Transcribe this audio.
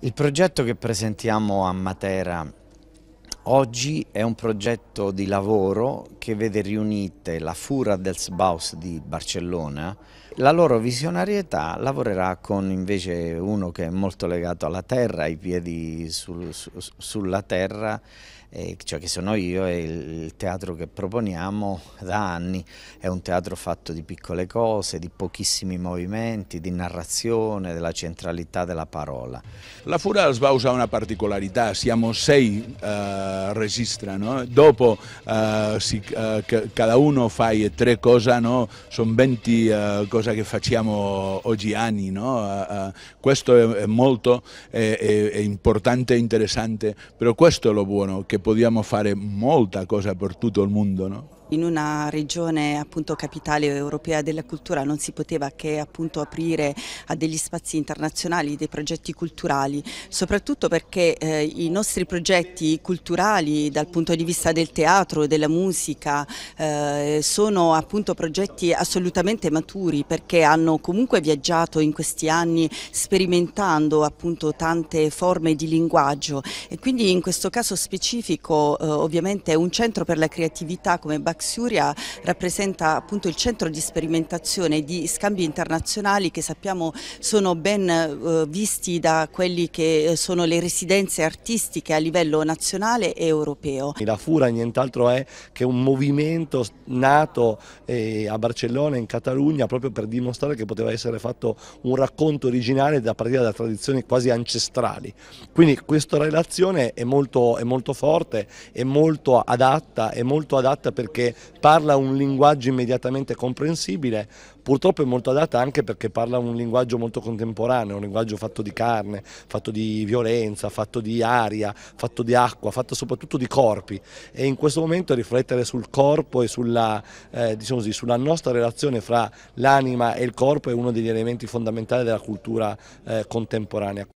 Il progetto che presentiamo a Matera oggi è un progetto di lavoro che vede riunite la Fura del Sbaus di Barcellona, la loro visionarietà lavorerà con invece uno che è molto legato alla terra, ai piedi sul, su, sulla terra, eh, cioè che sono io e il teatro che proponiamo da anni è un teatro fatto di piccole cose, di pochissimi movimenti, di narrazione, della centralità della parola. La Fura del Sbaus ha una particolarità, siamo sei eh, registra, no? dopo eh, si eh, cada uno fa tre cose, no? sono 20 eh, cose che facciamo oggi anni, no? Eh, eh, questo è, è molto è, è importante e interessante, però questo è lo buono, che possiamo fare molta cosa per tutto il mondo. No? in una regione appunto capitale europea della cultura non si poteva che appunto aprire a degli spazi internazionali, dei progetti culturali, soprattutto perché eh, i nostri progetti culturali dal punto di vista del teatro, della musica, eh, sono appunto progetti assolutamente maturi perché hanno comunque viaggiato in questi anni sperimentando appunto tante forme di linguaggio e quindi in questo caso specifico eh, ovviamente un centro per la creatività come Bacca Axuria rappresenta appunto il centro di sperimentazione di scambi internazionali che sappiamo sono ben eh, visti da quelli che eh, sono le residenze artistiche a livello nazionale e europeo. La Fura nient'altro è che un movimento nato eh, a Barcellona, in Catalogna, proprio per dimostrare che poteva essere fatto un racconto originale da partire da tradizioni quasi ancestrali. Quindi questa relazione è molto, è molto forte, è molto adatta, è molto adatta perché parla un linguaggio immediatamente comprensibile, purtroppo è molto adatta anche perché parla un linguaggio molto contemporaneo, un linguaggio fatto di carne, fatto di violenza, fatto di aria, fatto di acqua, fatto soprattutto di corpi e in questo momento riflettere sul corpo e sulla, eh, diciamo così, sulla nostra relazione fra l'anima e il corpo è uno degli elementi fondamentali della cultura eh, contemporanea.